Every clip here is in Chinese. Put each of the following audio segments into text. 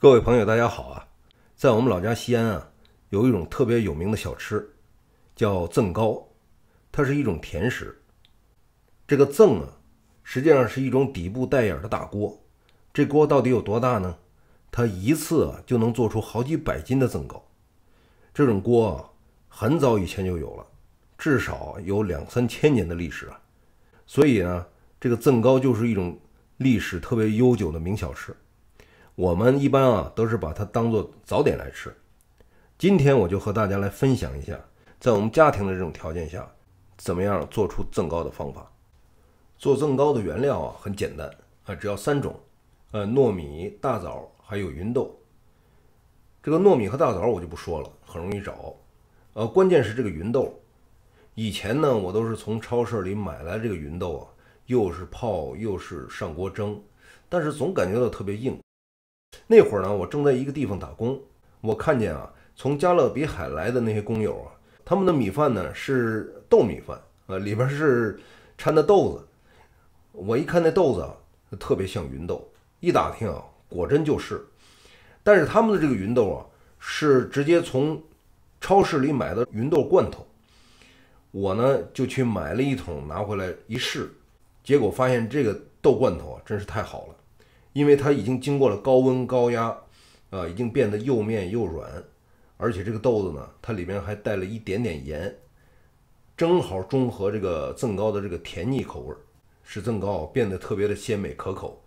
各位朋友，大家好啊！在我们老家西安啊，有一种特别有名的小吃，叫甑糕，它是一种甜食。这个甑啊，实际上是一种底部带眼的大锅。这锅到底有多大呢？它一次啊就能做出好几百斤的甑糕。这种锅啊，很早以前就有了，至少有两三千年的历史啊。所以呢，这个甑糕就是一种历史特别悠久的名小吃。我们一般啊都是把它当做早点来吃。今天我就和大家来分享一下，在我们家庭的这种条件下，怎么样做出甑糕的方法。做甑糕的原料啊很简单啊，只要三种，呃，糯米、大枣还有芸豆。这个糯米和大枣我就不说了，很容易找。呃，关键是这个芸豆。以前呢，我都是从超市里买来这个芸豆啊，又是泡又是上锅蒸，但是总感觉到特别硬。那会儿呢，我正在一个地方打工，我看见啊，从加勒比海来的那些工友啊，他们的米饭呢是豆米饭，呃，里边是掺的豆子。我一看那豆子啊，特别像芸豆，一打听啊，果真就是。但是他们的这个芸豆啊，是直接从超市里买的芸豆罐头。我呢就去买了一桶拿回来一试，结果发现这个豆罐头啊，真是太好了。因为它已经经过了高温高压，啊，已经变得又面又软，而且这个豆子呢，它里面还带了一点点盐，正好中和这个赠糕的这个甜腻口味，使赠糕变得特别的鲜美可口，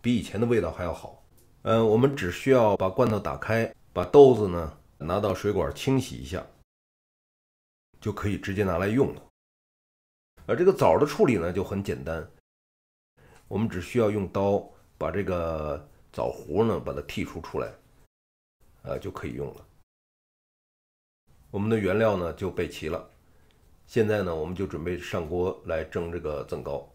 比以前的味道还要好。嗯，我们只需要把罐头打开，把豆子呢拿到水管清洗一下，就可以直接拿来用了。而这个枣的处理呢就很简单，我们只需要用刀。把这个枣核呢，把它剔除出来，呃，就可以用了。我们的原料呢就备齐了，现在呢我们就准备上锅来蒸这个甑糕。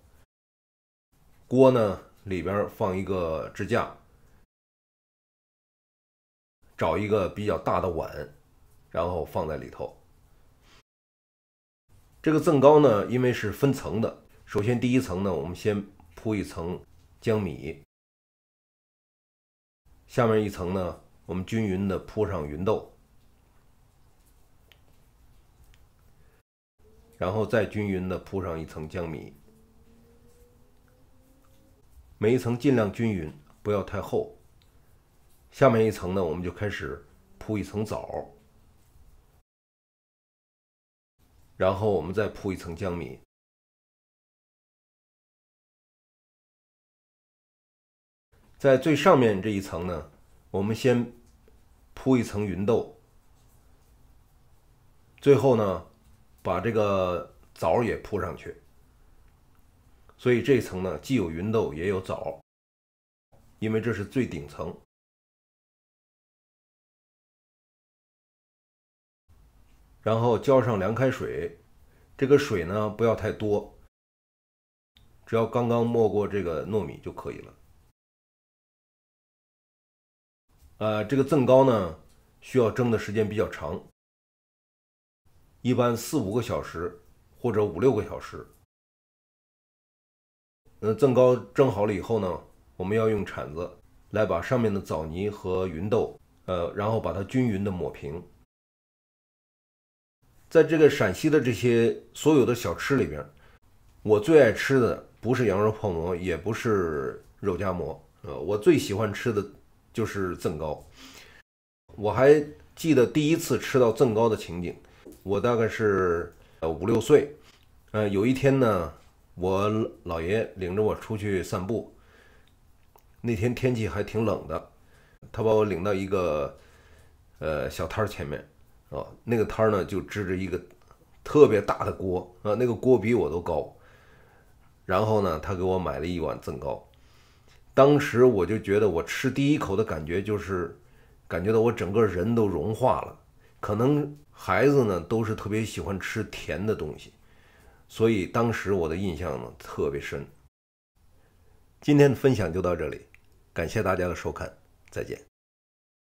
锅呢里边放一个支架，找一个比较大的碗，然后放在里头。这个甑糕呢，因为是分层的，首先第一层呢，我们先铺一层江米。下面一层呢，我们均匀的铺上芸豆，然后再均匀的铺上一层江米，每一层尽量均匀，不要太厚。下面一层呢，我们就开始铺一层枣，然后我们再铺一层江米。在最上面这一层呢，我们先铺一层芸豆，最后呢把这个枣也铺上去，所以这一层呢既有芸豆也有枣，因为这是最顶层。然后浇上凉开水，这个水呢不要太多，只要刚刚没过这个糯米就可以了。呃，这个甑糕呢，需要蒸的时间比较长，一般四五个小时或者五六个小时。呃，蒸糕蒸好了以后呢，我们要用铲子来把上面的枣泥和芸豆，呃，然后把它均匀的抹平。在这个陕西的这些所有的小吃里边，我最爱吃的不是羊肉泡馍，也不是肉夹馍，呃，我最喜欢吃的。就是甑糕，我还记得第一次吃到甑糕的情景，我大概是呃五六岁，呃有一天呢，我姥爷领着我出去散步，那天天气还挺冷的，他把我领到一个呃小摊前面，啊那个摊呢就支着一个特别大的锅，啊那个锅比我都高，然后呢他给我买了一碗甑糕。当时我就觉得，我吃第一口的感觉就是，感觉到我整个人都融化了。可能孩子呢，都是特别喜欢吃甜的东西，所以当时我的印象呢特别深。今天的分享就到这里，感谢大家的收看，再见。